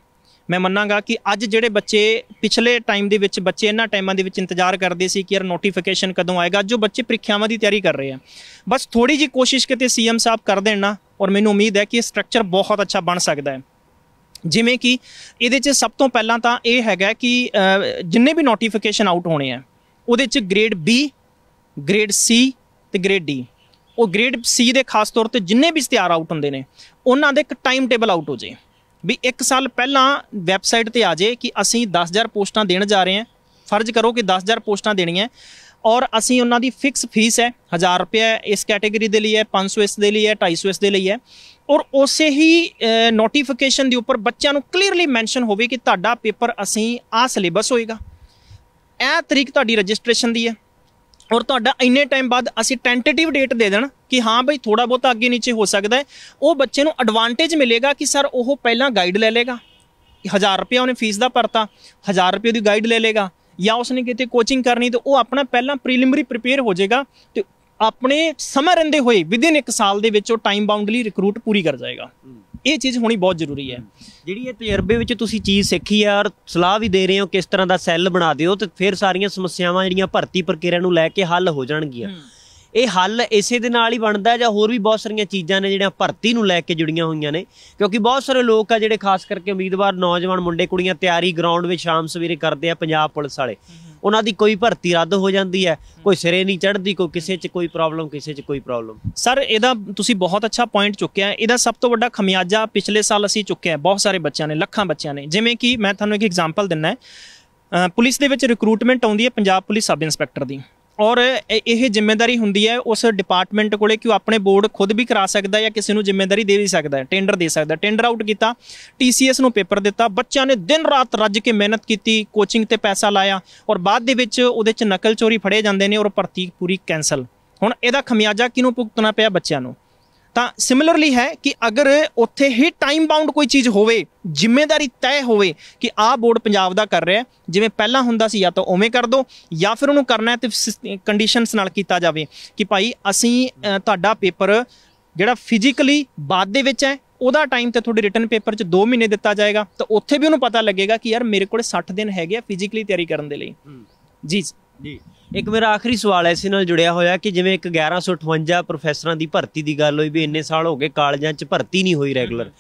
ਮੈਂ ਮੰਨਾਂਗਾ ਕਿ ਅੱਜ ਜਿਹੜੇ ਬੱਚੇ ਪਿਛਲੇ ਟਾਈਮ ਦੇ ਵਿੱਚ ਬੱਚੇ ਇਹਨਾਂ ਟਾਈਮਾਂ ਦੇ ਵਿੱਚ ਇੰਤਜ਼ਾਰ ਕਰਦੇ ਸੀ ਕਿ ਯਾਰ ਨੋਟੀਫਿਕੇਸ਼ਨ ਕਦੋਂ ਆਏਗਾ ਅੱਜ ਜੋ ਬੱਚੇ ਪ੍ਰੀਖਿਆਵਾਂ ਦੀ ਤਿਆਰੀ ਕਰ ਰਹੇ ਆ ਬਸ ਥੋੜੀ ਜੀ ਕੋਸ਼ਿਸ਼ ਕਿਤੇ ਸੀਐਮ ਸਾਹਿਬ ਕਰ ਦੇਣਾ ਔਰ ਮੈਨੂੰ ਉਮੀਦ ਹੈ ਕਿ ਇਹ ਸਟਰਕਚਰ ਬਹੁਤ ਅੱਛਾ ਬਣ ਸਕਦਾ ਹੈ ਜਿਵੇਂ ਕਿ ਇਹਦੇ 'ਚ ਸਭ ਤੋਂ ਪਹਿਲਾਂ ਤਾਂ ਇਹ ਹੈਗਾ ਕਿ ਜਿੰਨੇ ਵੀ ਨੋਟੀਫਿਕੇਸ਼ਨ ਆਊਟ ਹੋਣੇ ਆ ਉਹਦੇ 'ਚ ਗ੍ਰੇਡ B ਗ੍ਰੇਡ C ਤੇ ਗ੍ਰੇਡ D ਉਹ ਗ੍ਰੇਡ C ਦੇ ਖਾਸ ਤੌਰ ਤੇ ਜਿੰਨੇ ਵੀ ਤਿਆਰ ਆਊਟ ਹੁੰਦੇ ਨੇ ਉਹਨਾਂ ਦੇ ਇੱਕ ਟਾਈਮ ਟੇਬਲ ਆਊਟ ਹੋ ਜੇ ਵੀ 1 ਸਾਲ ਪਹਿਲਾਂ ਵੈਬਸਾਈਟ ਤੇ ਆ ਜੇ ਕਿ ਅਸੀਂ 10000 ਪੋਸਟਾਂ ਦੇਣ ਜਾ ਰਹੇ ਹਾਂ ਫਰਜ਼ ਕਰੋ ਕਿ 10000 ਪੋਸਟਾਂ ਦੇਣੀਆਂ ਔਰ ਅਸੀਂ ਉਹਨਾਂ ਦੀ ਫਿਕਸ ਫੀਸ ਹੈ 1000 ਰੁਪਏ ਇਸ ਕੈਟਾਗਰੀ ਦੇ ਲਈ ਹੈ 500 ਇਸ ਦੇ ਲਈ ਹੈ 250 ਇਸ ਦੇ ਲਈ ਹੈ ਔਰ ਉਸੇ ਹੀ ਨੋਟੀਫਿਕੇਸ਼ਨ ਦੇ ਉੱਪਰ ਬੱਚਿਆਂ ਨੂੰ ਕਲੀਅਰਲੀ ਮੈਂਸ਼ਨ ਹੋਵੇ ਕਿ ਤੁਹਾਡਾ ਪੇਪਰ ਅਸੀਂ ਆ ਸਿਲੇਬਸ ਹੋਏਗਾ ਇਹ ਤਰੀਕ ਤੁਹਾਡੀ ਰਜਿਸਟ੍ਰੇਸ਼ਨ ਦੀ ਹੈ ਔਰ ਤੁਹਾਡਾ ਇੰਨੇ ਟਾਈਮ ਬਾਅਦ ਅਸੀਂ ਟੈਂਟੇਟਿਵ ਡੇਟ ਦੇ ਦੇਣ ਕਿ ਹਾਂ ਭਾਈ ਥੋੜਾ ਬਹੁਤ ਅੱਗੇ ਨੀਚੇ ਹੋ ਸਕਦਾ ਹੈ ਉਹ ਬੱਚੇ ਨੂੰ ਐਡਵਾਂਟੇਜ ਮਿਲੇਗਾ ਕਿ ਸਰ ਉਹ ਪਹਿਲਾਂ ਗਾਈਡ ਲੈ ਲੇਗਾ 1000 ਰੁਪਏ ਉਹਨੇ ਫੀਸ ਦਾ ਭਰਤਾ 1000 ਰੁਪਏ ਦੀ ਗਾਈਡ ਲੈ ਲੇਗਾ ਜਾਂ ਉਸਨੇ ਕਿਤੇ ਕੋਚਿੰਗ ਕਰਨੀ ਤੇ ਉਹ ਆਪਣਾ ਪਹਿਲਾਂ ਪ੍ਰੀਲਿਮਿਨਰੀ ਪ੍ਰਿਪੇਅਰ ਹੋ ਜਾਏਗਾ ਤੇ ਆਪਣੇ ਸਮਾਂ ਰਹਿੰਦੇ ਹੋਏ ਵਿਦਿਨ 1 ਸਾਲ ਦੇ ਵਿੱਚ ਉਹ ਟਾਈਮ ਬਾਉਂਡਲੀ ਰਿਕਰੂਟ ਪੂਰੀ ਕਰ ਜਾਏਗਾ ਇਹ ਚੀਜ਼ ਹੋਣੀ ਬਹੁਤ ਜ਼ਰੂਰੀ ਹੈ ਜਿਹੜੀ ਇਹ ਤਜਰਬੇ ਵਿੱਚ ਤੁਸੀਂ ਚੀਜ਼ ਸਿੱਖੀ ਆ ਔਰ ਸਲਾਹ ਵੀ ਦੇ ਰਹੇ ਹੋ ਕਿਸ ਤਰ੍ਹਾਂ ਦਾ ਸੈੱਲ ਬਣਾ ਦਿਓ ਤੇ ਫਿਰ ਸਾਰੀਆਂ ਸਮੱਸਿਆਵਾਂ ਜਿਹੜੀਆਂ ਭਰਤੀ ਪ੍ਰਕਿਰਿਆ ਨੂੰ ਲੈ ਕੇ ਹੱਲ ਹੋ ਜਾਣਗੀਆਂ ਇਹ ਹੱਲ ਇਸੇ ਦੇ ਨਾਲ ਹੀ ਬਣਦਾ ਜਾਂ ਹੋਰ ਵੀ ਬਹੁਤ ਸਾਰੀਆਂ ਚੀਜ਼ਾਂ ਨੇ ਜਿਹੜੀਆਂ ਭਰਤੀ ਨੂੰ ਲੈ ਕੇ ਜੁੜੀਆਂ ਹੋਈਆਂ ਨੇ ਕਿਉਂਕਿ ਬਹੁਤ ਸਾਰੇ ਲੋਕ ਆ ਜਿਹੜੇ ਖਾਸ ਕਰਕੇ ਉਮੀਦਵਾਰ ਨੌਜਵਾਨ ਮੁੰਡੇ ਕੁੜੀਆਂ ਤਿਆਰੀ ਗਰਾਊਂਡ ਵਿੱਚ ਸ਼ਾਮ ਸਵੇਰੇ ਕਰਦੇ ਆ ਪੰਜਾਬ ਪੁਲਿਸ ਵਾਲੇ ਉਹਨਾਂ ਦੀ ਕੋਈ ਭਰਤੀ ਰੱਦ ਹੋ ਜਾਂਦੀ ਹੈ ਕੋਈ ਸਿਰੇ ਨਹੀਂ ਚੜਦੀ ਕੋਈ ਕਿਸੇ 'ਚ ਕੋਈ ਪ੍ਰੋਬਲਮ ਕਿਸੇ 'ਚ ਕੋਈ ਪ੍ਰੋਬਲਮ ਸਰ ਇਹਦਾ ਤੁਸੀਂ ਬਹੁਤ ਅੱਛਾ ਪੁਆਇੰਟ ਚੁੱਕਿਆ ਇਹਦਾ ਸਭ ਤੋਂ ਵੱਡਾ ਖਮਿਆਜਾ ਪਿਛਲੇ ਸਾਲ ਅਸੀਂ ਚੁੱਕਿਆ ਬਹੁਤ ਸਾਰੇ ਬੱਚਿਆਂ ਨੇ ਲੱਖਾਂ ਬੱਚਿਆਂ ਨੇ ਜਿਵੇਂ ਕਿ ਮੈਂ ਤੁਹਾਨੂੰ ਇੱਕ ਐਗਜ਼ਾਮਪਲ ਦਿੰਨਾ ਹੈ ਪੁਲਿਸ ਦੇ ਵਿੱਚ ਰਿਕਰੂਟਮੈਂਟ ਆਉਂਦੀ ਹੈ ਪੰਜਾਬ ਪੁਲਿਸ ਸਬ ਇੰਸਪੈਕਟਰ ਦੀ ਔਰ ਇਹ ਜ਼ਿੰਮੇਵਾਰੀ ਹੁੰਦੀ ਹੈ ਉਸ ਡਿਪਾਰਟਮੈਂਟ ਕੋਲੇ ਕਿ ਉਹ ਆਪਣੇ ਬੋਰਡ ਖੁਦ ਵੀ ਕਰਾ ਸਕਦਾ ਜਾਂ ਕਿਸੇ ਨੂੰ ਜ਼ਿੰਮੇਵਾਰੀ ਦੇ ਵੀ ਸਕਦਾ ਹੈ ਟੈਂਡਰ ਦੇ ਸਕਦਾ ਟੈਂਡਰ ਆਊਟ ਕੀਤਾ ਟੀਸੀਐਸ ਨੂੰ ਪੇਪਰ ਦਿੱਤਾ ਬੱਚਿਆਂ ਨੇ ਦਿਨ ਰਾਤ ਰੱਜ ਕੇ ਮਿਹਨਤ ਕੀਤੀ ਕੋਚਿੰਗ ਤੇ ਪੈਸਾ ਲਾਇਆ ਔਰ ਬਾਅਦ ਦੇ ਵਿੱਚ ਉਹਦੇ ਚ ਨਕਲ ਚੋਰੀ ਫੜੇ ਜਾਂਦੇ ਨੇ ਔਰ ਭਰਤੀ ਪੂਰੀ ਕੈਨਸਲ ਹੁਣ ਇਹਦਾ ਖਮਿਆਜਾ ਕਿਹਨੂੰ ਭੁਗਤਣਾ ਪਿਆ ਬੱਚਿਆਂ ਨੂੰ ਤਾਂ ਸਿਮਿਲਰਲੀ ਹੈ ਕਿ ਅਗਰ ਉੱਥੇ ਹੀ ਟਾਈਮ ਬਾਉਂਡ ਕੋਈ ਚੀਜ਼ ਹੋਵੇ ਜ਼ਿੰਮੇਵਾਰੀ ਤੈਅ ਹੋਵੇ ਕਿ ਆਹ ਬੋਰਡ ਪੰਜਾਬ ਦਾ ਕਰ ਰਿਹਾ ਜਿਵੇਂ ਪਹਿਲਾਂ ਹੁੰਦਾ ਸੀ ਜਾਂ ਤਾਂ ਉਵੇਂ ਕਰ ਦੋ ਜਾਂ ਫਿਰ ਉਹਨੂੰ ਕਰਨਾ ਹੈ ਤੇ ਕੰਡੀਸ਼ਨਸ ਨਾਲ ਕੀਤਾ ਜਾਵੇ ਕਿ ਭਾਈ ਅਸੀਂ ਤੁਹਾਡਾ ਪੇਪਰ ਜਿਹੜਾ ਫਿਜ਼ੀਕਲੀ ਬਾਅਦ ਦੇ ਵਿੱਚ ਹੈ ਉਹਦਾ ਟਾਈਮ ਤੇ ਤੁਹਾਡੇ ਰਿਟਨ ਪੇਪਰ 'ਚ 2 ਮਹੀਨੇ ਦਿੱਤਾ ਜਾਏਗਾ ਤਾਂ ਉੱਥੇ ਵੀ ਉਹਨੂੰ ਪਤਾ ਲੱਗੇਗਾ ਕਿ ਯਾਰ ਮੇਰੇ ਕੋਲ 60 ਦਿਨ ਹੈਗੇ ਆ ਫਿਜ਼ੀਕਲੀ ਤਿਆਰੀ ਕਰਨ ਦੇ ਲਈ ਜੀ ਜੀ ਇੱਕ ਮੇਰਾ ਆਖਰੀ ਸਵਾਲ ਐਸੇ ਨਾਲ ਜੁੜਿਆ ਹੋਇਆ ਕਿ ਜਿਵੇਂ ਇੱਕ 1158 ਪ੍ਰੋਫੈਸਰਾਂ ਦੀ ਭਰਤੀ ਦੀ ਗੱਲ ਹੋਈ ਵੀ ਇੰਨੇ ਸਾਲ ਹੋ ਗਏ ਕਾਲਜਾਂ 'ਚ ਭਰਤੀ ਨਹੀਂ ਹੋਈ ਰੈਗੂਲਰ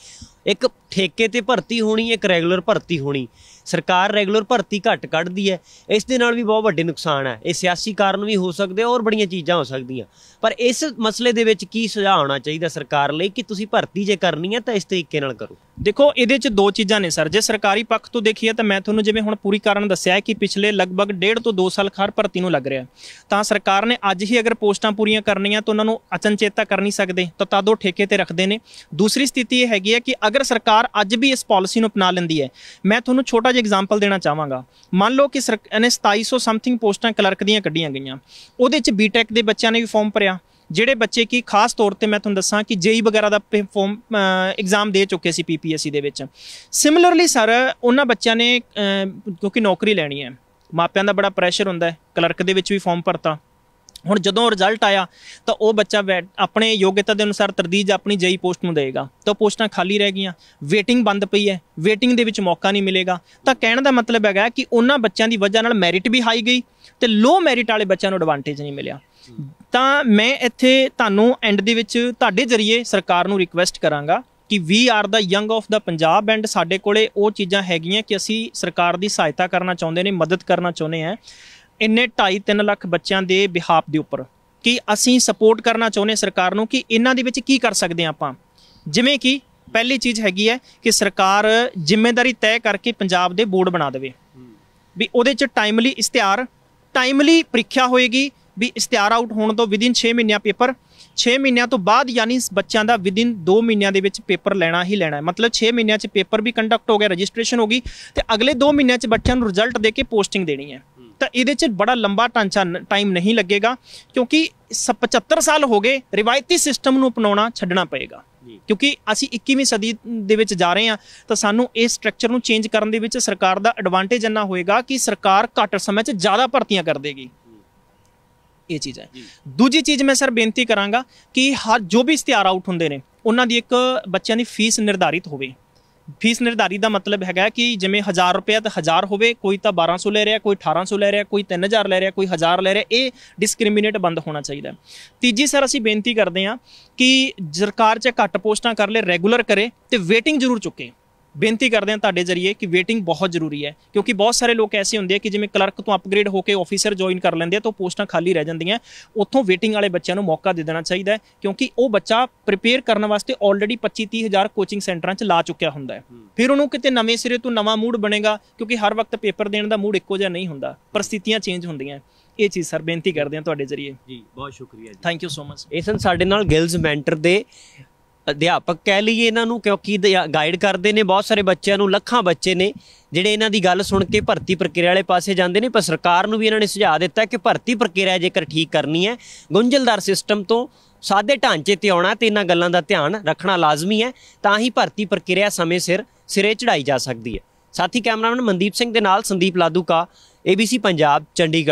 ਇੱਕ ਠੇਕੇ ਤੇ ਭਰਤੀ ਹੋਣੀ ਇੱਕ ਰੈਗੂਲਰ ਭਰਤੀ ਹੋਣੀ ਸਰਕਾਰ ਰੈਗੂਲਰ ਭਰਤੀ ਘੱਟ ਕੱਢਦੀ ਹੈ ਇਸ ਦੇ ਨਾਲ ਵੀ ਬਹੁਤ ਵੱਡੇ ਨੁਕਸਾਨ ਹੈ ਇਹ ਸਿਆਸੀ ਕਾਰਨ ਵੀ ਹੋ ਸਕਦੇ ਔਰ ਬੜੀਆਂ ਚੀਜ਼ਾਂ ਹੋ ਸਕਦੀਆਂ ਪਰ ਇਸ ਮਸਲੇ ਦੇ ਵਿੱਚ ਕੀ ਸੁਝਾਅ ਹੋਣਾ ਚਾਹੀਦਾ ਸਰਕਾਰ ਲਈ ਕਿ ਤੁਸੀਂ ਭਰਤੀ ਜੇ ਕਰਨੀ ਹੈ ਤਾਂ ਇਸ ਤਰੀਕੇ ਨਾਲ ਕਰੋ ਦੇਖੋ ਇਹਦੇ ਚ ਦੋ ਚੀਜ਼ਾਂ ਨੇ ਸਰ ਜੇ ਸਰਕਾਰੀ ਪੱਖ ਤੋਂ ਦੇਖੀਏ ਤਾਂ ਮੈਂ ਤੁਹਾਨੂੰ ਜਿਵੇਂ ਹੁਣ ਪੂਰੀ ਕਾਰਨ ਦੱਸਿਆ ਕਿ ਪਿਛਲੇ ਲਗਭਗ 1.5 ਤੋਂ 2 ਸਾਲ ਖਾਰ ਭਰਤੀ ਨੂੰ ਲੱਗ ਰਿਹਾ ਤਾਂ ਸਰਕਾਰ ਨੇ ਅੱਜ ਹੀ ਅਗਰ ਪੋਸਟਾਂ ਪੂਰੀਆਂ ਕਰਨੀਆਂ ਤਾਂ ਉਹਨਾਂ ਨੂੰ ਅਚਨਚੇਤਾ ਕਰ ਨਹੀਂ ਸਕਦੇ ਤਾਂ ਤਦ ਉਹ ਠੇਕੇ ਤੇ ਰੱਖਦੇ ਨੇ ਦੂਸਰੀ ਸਥਿਤੀ ਇਹ ਹੈਗੀ ਹੈ ਕਿ ਅਗਰ ਸਰਕਾਰ ਅੱਜ ਵੀ ਇਸ ਪਾਲਿਸੀ ਨੂੰ ਅਪਣਾ ਲੈਂਦੀ ਹੈ ਮੈਂ ਤੁਹਾਨੂੰ ਛੋਟਾ ਜਿਹਾ ਐਗਜ਼ਾਮਪਲ ਦੇਣਾ ਚਾਹਾਂਗਾ ਮੰਨ ਲਓ ਕਿ ਸਰਕਾਰ ਨੇ 2700 ਸਮਥਿੰਗ ਪੋਸਟਾਂ ਕਲਰਕ ਦੀਆਂ ਕੱਢੀਆਂ ਗਈਆਂ ਉਹਦੇ ਚ ਬੀਟੈਕ ਦੇ ਬੱਚਿਆਂ ਨੇ ਵੀ ਫਾਰਮ ਭਰਿਆ ਜਿਹੜੇ ਬੱਚੇ ਕੀ ਖਾਸ ਤੌਰ ਤੇ ਮੈਂ ਤੁਹਾਨੂੰ ਦੱਸਾਂ ਕਿ ਜੇਈ ਵਗੈਰਾ ਦਾ ਫਾਰਮ ਐਗਜ਼ਾਮ ਦੇ ਚੁੱਕੇ ਸੀ ਪੀਪੀਐਸਸੀ ਦੇ ਵਿੱਚ ਸਿਮਿਲਰਲੀ ਸਰ ਉਹਨਾਂ ਬੱਚਿਆਂ ਨੇ ਕਿਉਂਕਿ ਨੌਕਰੀ ਲੈਣੀ ਹੈ ਮਾਪਿਆਂ ਦਾ ਬੜਾ ਪ੍ਰੈਸ਼ਰ ਹੁੰਦਾ ਹੈ ਕਲਰਕ ਦੇ ਵਿੱਚ ਵੀ ਫਾਰਮ ਭਰਤਾ ਹੁਣ ਜਦੋਂ ਰਿਜ਼ਲਟ ਆਇਆ ਤਾਂ ਉਹ ਬੱਚਾ ਆਪਣੇ ਯੋਗਤਾ ਦੇ ਅਨੁਸਾਰ ਤਰਦੀਜ ਆਪਣੀ ਜਈ ਪੋਸਟ ਨੂੰ ਦੇਗਾ ਤਾਂ ਪੋਸਟਾਂ ਖਾਲੀ ਰਹਿ ਗਈਆਂ ਵੇਟਿੰਗ ਬੰਦ ਪਈ ਹੈ ਵੇਟਿੰਗ ਦੇ ਵਿੱਚ ਮੌਕਾ ਨਹੀਂ ਮਿਲੇਗਾ ਤਾਂ ਕਹਿਣ ਦਾ ਮਤਲਬ ਹੈਗਾ ਕਿ ਉਹਨਾਂ ਬੱਚਿਆਂ ਦੀ ਵਜ੍ਹਾ ਨਾਲ ਮੈਰਿਟ ਵੀ ਹਾਈ ਗਈ ਤੇ ਲੋ ਮੈਰਿਟ ਵਾਲੇ ਬੱਚਿਆਂ ਨੂੰ ਐਡਵਾਂਟੇਜ ਨਹੀਂ ਮਿਲਿਆ ਤਾਂ ਮੈਂ ਇੱਥੇ ਤੁਹਾਨੂੰ ਐਂਡ ਦੇ ਵਿੱਚ ਤੁਹਾਡੇ ਜ਼ਰੀਏ ਸਰਕਾਰ ਨੂੰ ਰਿਕਵੈਸਟ ਕਰਾਂਗਾ ਕਿ we are the young of the Punjab and ਸਾਡੇ ਕੋਲੇ ਉਹ ਚੀਜ਼ਾਂ ਹੈਗੀਆਂ ਕਿ ਅਸੀਂ ਸਰਕਾਰ ਦੀ ਸਹਾਇਤਾ ਕਰਨਾ ਚਾਹੁੰਦੇ ਨੇ ਮਦਦ ਕਰਨਾ ਚਾਹੁੰਦੇ ਆ ਇੰਨੇ 2.5 3 ਲੱਖ ਬੱਚਿਆਂ ਦੇ ਬਿਹਾਫ ਦੇ ਉੱਪਰ ਕਿ ਅਸੀਂ ਸਪੋਰਟ ਕਰਨਾ ਚਾਹੁੰਦੇ ਸਰਕਾਰ ਨੂੰ ਕਿ ਇਹਨਾਂ ਦੇ ਵਿੱਚ ਕੀ ਕਰ ਸਕਦੇ ਆ ਆਪਾਂ ਜਿਵੇਂ ਕਿ ਪਹਿਲੀ ਚੀਜ਼ ਹੈਗੀ ਹੈ ਕਿ ਸਰਕਾਰ ਜ਼ਿੰਮੇਵਾਰੀ ਤੈਅ ਕਰਕੇ ਪੰਜਾਬ ਦੇ ਬੋਰਡ ਬਣਾ ਦੇਵੇ ਵੀ ਉਹਦੇ ਚ ਟਾਈਮਲੀ ਇਸ਼ਤਿਹਾਰ ਟਾਈਮਲੀ ਪ੍ਰੀਖਿਆ ਹੋਏਗੀ ਵੀ ਇਸ਼ਤਿਹਾਰ ਆਊਟ ਹੋਣ ਤੋਂ ਵਿਦਿਨ 6 ਮਹੀਨਿਆਂ ਪੇਪਰ 6 ਮਹੀਨਿਆਂ ਤੋਂ ਬਾਅਦ ਯਾਨੀ ਬੱਚਿਆਂ ਦਾ ਵਿਦਿਨ 2 ਮਹੀਨਿਆਂ ਦੇ ਵਿੱਚ ਪੇਪਰ ਲੈਣਾ ਹੀ ਲੈਣਾ ਹੈ ਮਤਲਬ 6 ਮਹੀਨਿਆਂ 'ਚ ਪੇਪਰ ਵੀ ਕੰਡਕਟ ਹੋ ਗਿਆ ਰਜਿਸਟ੍ਰੇਸ਼ਨ ਹੋ ਗਈ ਤੇ ਅਗਲੇ 2 ਮਹੀਨਿਆਂ 'ਚ ਬੱਚਿਆਂ ਨੂੰ ਰਿਜ਼ਲਟ ਦੇ ਕੇ ਪੋਸਟਿੰਗ ਦੇਣੀ ਹੈ ਤਾਂ ਇਹਦੇ 'ਚ ਬੜਾ ਲੰਬਾ ਟਾਂਚਾ ਟਾਈਮ ਨਹੀਂ ਲੱਗੇਗਾ ਕਿਉਂਕਿ 75 ਸਾਲ ਹੋ ਗਏ ਰਿਵਾਇਤੀ ਸਿਸਟਮ ਨੂੰ ਅਪਣਾਉਣਾ ਛੱਡਣਾ ਪਏਗਾ ਕਿਉਂਕਿ ਅਸੀਂ 21ਵੀਂ ਸਦੀ ਦੇ ਵਿੱਚ ਜਾ ਰਹੇ ਹਾਂ ਤਾਂ ਸਾਨੂੰ ਇਹ ਸਟਰਕਚਰ ਨੂੰ ਚੇਂਜ ਕਰਨ ਦੇ ਵਿੱਚ ਸਰਕਾਰ ਦਾ ਐਡਵਾਂਟੇਜ ਇੰਨਾ ਹੋਏਗਾ ਕਿ ਸਰਕਾਰ ਘੱਟ ਸਮੇਂ 'ਚ ਜ਼ਿਆਦਾ ਭਰਤੀਆਂ ਕਰ ਦੇਗੀ ਇਹ ਚੀਜ਼ ਹੈ ਦੂਜੀ ਚੀਜ਼ ਮੈਂ ਸਰ ਬੇਨਤੀ ਕਰਾਂਗਾ ਕਿ ਹਰ ਜੋ ਵੀ ਇਸ਼ਤਿਹਾਰ ਆਊਟ ਹੁੰਦੇ ਨੇ ਉਹਨਾਂ ਦੀ ਇੱਕ ਬੱਚਿਆਂ ਦੀ ਫੀਸ ਨਿਰਧਾਰਿਤ ਹੋਵੇ ਫੀਸ ਨਿਰਧਾਰਿਤ ਦਾ ਮਤਲਬ ਹੈਗਾ ਕਿ ਜਿਵੇਂ 1000 ਰੁਪਏ ਤਾਂ 1000 ਹੋਵੇ ਕੋਈ ਤਾਂ 1200 ਲੈ ਰਿਹਾ ਕੋਈ 1800 ਲੈ ਰਿਹਾ ਕੋਈ 3000 ਲੈ ਰਿਹਾ ਕੋਈ 1000 ਲੈ ਰਿਹਾ ਇਹ ਡਿਸਕ੍ਰਿਮੀਨੇਟ ਬੰਦ ਹੋਣਾ ਚਾਹੀਦਾ ਤੀਜੀ ਸਰ ਅਸੀਂ ਬੇਨਤੀ ਕਰਦੇ ਹਾਂ ਕਿ ਸਰਕਾਰ ਚ ਘੱਟ ਪੋਸਟਾਂ ਕਰ ਲੈ ਰੈਗੂਲਰ ਕਰੇ ਤੇ ਵੇਟਿੰਗ ਜ਼ਰੂਰ ਚੁੱਕੇ ਬੇਨਤੀ ਕਰਦੇ ਹਾਂ ਤੁਹਾਡੇ ਜ਼ਰੀਏ ਕਿ ਵੇਟਿੰਗ ਬਹੁਤ ਜ਼ਰੂਰੀ ਹੈ ਕਿਉਂਕਿ ਬਹੁਤ ਸਾਰੇ ਲੋਕ ਐਸੇ ਹੁੰਦੇ ਆ ਕਿ ਜਿਵੇਂ ਕਲਰਕ ਤੋਂ ਅਪਗ੍ਰੇਡ ਹੋ ਕੇ ਆਫੀਸਰ ਜੁਆਇਨ ਕਰ ਲੈਂਦੇ ਆ ਤਾਂ ਪੋਸਟਾਂ ਖਾਲੀ ਰਹਿ ਜਾਂਦੀਆਂ ਉੱਥੋਂ ਵੇਟਿੰਗ ਵਾਲੇ ਬੱਚਿਆਂ ਨੂੰ ਮੌਕਾ ਦੇ ਦੇਣਾ ਚਾਹੀਦਾ ਕਿਉਂਕਿ ਉਹ ਬੱਚਾ ਪ੍ਰਿਪੇਅਰ ਕਰਨ ਵਾਸਤੇ ਆਲਰੇਡੀ 25-30 ਹਜ਼ਾਰ ਕੋਚਿੰਗ ਸੈਂਟਰਾਂ 'ਚ ਲਾ ਚੁੱਕਿਆ ਹੁੰਦਾ ਹੈ ਫਿਰ ਉਹਨੂੰ ਕਿਤੇ ਨਵੇਂ ਸਿਰੇ ਤੋਂ ਨਵਾਂ ਮੂਡ ਬਣੇਗਾ ਕਿਉਂਕਿ ਹਰ ਵਕਤ ਪੇਪਰ ਦੇਣ ਦਾ ਮੂਡ ਇੱਕੋ ਜਿਹਾ ਨਹੀਂ ਹੁੰਦਾ ਪਰਿਸਥਿਤੀਆਂ ਚੇਂਜ ਹੁੰਦੀਆਂ ਇਹ ਚੀਜ਼ ਸਰ ਬੇਨਤੀ ਕਰਦੇ ਆ ਤੁਹਾਡੇ ਜ਼ਰੀਏ ਜੀ ਬਹੁਤ ਸ਼ੁਕਰੀਆ ਜੀ ਥੈਂਕ ਯੂ ਸੋ ਮਚ ਇਸਨ ਸਾਡੇ ਨਾਲ ਗਿਲਜ਼ ਮੈਂਟਰ ਦੇ ਅਧਿਆਪਕ ਕਹਿ ਲਈਏ ਇਹਨਾਂ ਨੂੰ ਕਿਉਂਕਿ ਗਾਈਡ ਕਰਦੇ ਨੇ ਬਹੁਤ ਸਾਰੇ ਬੱਚਿਆਂ ਨੂੰ ਲੱਖਾਂ ਬੱਚੇ ਨੇ ਜਿਹੜੇ ਇਹਨਾਂ ਦੀ ਗੱਲ ਸੁਣ ਕੇ ਭਰਤੀ ਪ੍ਰਕਿਰਿਆ ਵਾਲੇ ਪਾਸੇ ਜਾਂਦੇ ਨੇ ਪਰ ਸਰਕਾਰ ਨੂੰ ਵੀ ਇਹਨਾਂ ਨੇ ਸੁਝਾਅ ਦਿੱਤਾ ਕਿ ਭਰਤੀ ਪ੍ਰਕਿਰਿਆ ਜੇਕਰ ਠੀਕ ਕਰਨੀ ਹੈ ਗੁੰਝਲਦਾਰ ਸਿਸਟਮ ਤੋਂ ਸਾਦੇ ਢਾਂਚੇ ਤੇ ਆਉਣਾ ਤੇ ਇਹਨਾਂ ਗੱਲਾਂ ਦਾ ਧਿਆਨ ਰੱਖਣਾ ਲਾਜ਼ਮੀ ਹੈ ਤਾਂ ਹੀ ਭਰਤੀ ਪ੍ਰਕਿਰਿਆ ਸਮੇਂ ਸਿਰ ਸਿਰੇ ਚੜਾਈ ਜਾ ਸਕਦੀ ਹੈ ਸਾਥੀ ਕੈਮਰਾਮੈਨ ਮਨਦੀਪ ਸਿੰਘ ਦੇ ਨਾਲ ਸੰਦੀਪ ਲਾਦੂ ਕਾ ABC ਪੰਜਾਬ ਚੰਡੀਗੜ੍ਹ